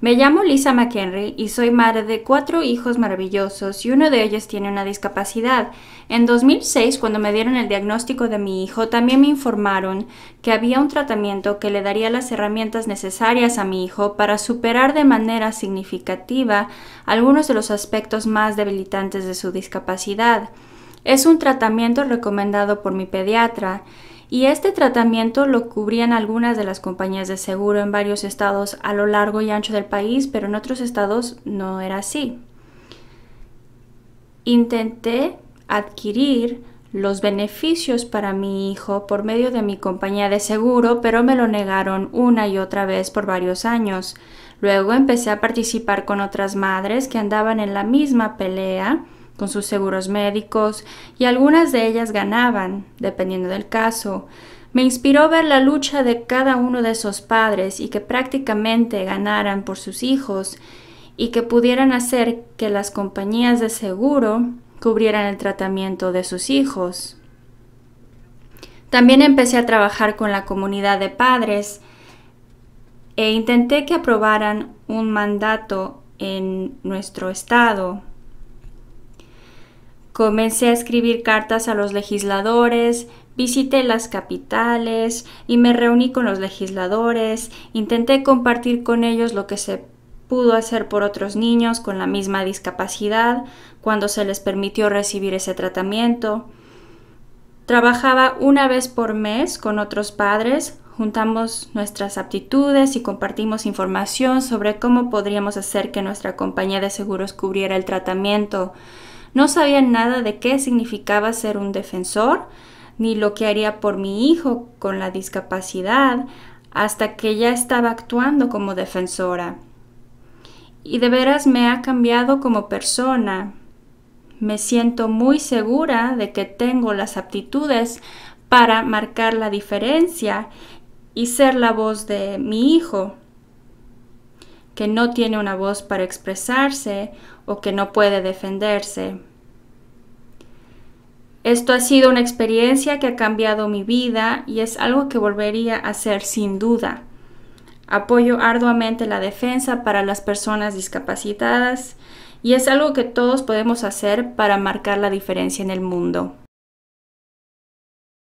Me llamo Lisa McHenry y soy madre de cuatro hijos maravillosos y uno de ellos tiene una discapacidad. En 2006, cuando me dieron el diagnóstico de mi hijo, también me informaron que había un tratamiento que le daría las herramientas necesarias a mi hijo para superar de manera significativa algunos de los aspectos más debilitantes de su discapacidad. Es un tratamiento recomendado por mi pediatra y este tratamiento lo cubrían algunas de las compañías de seguro en varios estados a lo largo y ancho del país, pero en otros estados no era así. Intenté adquirir los beneficios para mi hijo por medio de mi compañía de seguro, pero me lo negaron una y otra vez por varios años. Luego empecé a participar con otras madres que andaban en la misma pelea con sus seguros médicos y algunas de ellas ganaban, dependiendo del caso. Me inspiró ver la lucha de cada uno de esos padres y que prácticamente ganaran por sus hijos y que pudieran hacer que las compañías de seguro cubrieran el tratamiento de sus hijos. También empecé a trabajar con la comunidad de padres e intenté que aprobaran un mandato en nuestro estado Comencé a escribir cartas a los legisladores, visité las capitales y me reuní con los legisladores, intenté compartir con ellos lo que se pudo hacer por otros niños con la misma discapacidad cuando se les permitió recibir ese tratamiento. Trabajaba una vez por mes con otros padres, juntamos nuestras aptitudes y compartimos información sobre cómo podríamos hacer que nuestra compañía de seguros cubriera el tratamiento. No sabía nada de qué significaba ser un defensor, ni lo que haría por mi hijo con la discapacidad, hasta que ya estaba actuando como defensora. Y de veras me ha cambiado como persona. Me siento muy segura de que tengo las aptitudes para marcar la diferencia y ser la voz de mi hijo que no tiene una voz para expresarse o que no puede defenderse. Esto ha sido una experiencia que ha cambiado mi vida y es algo que volvería a hacer sin duda. Apoyo arduamente la defensa para las personas discapacitadas y es algo que todos podemos hacer para marcar la diferencia en el mundo.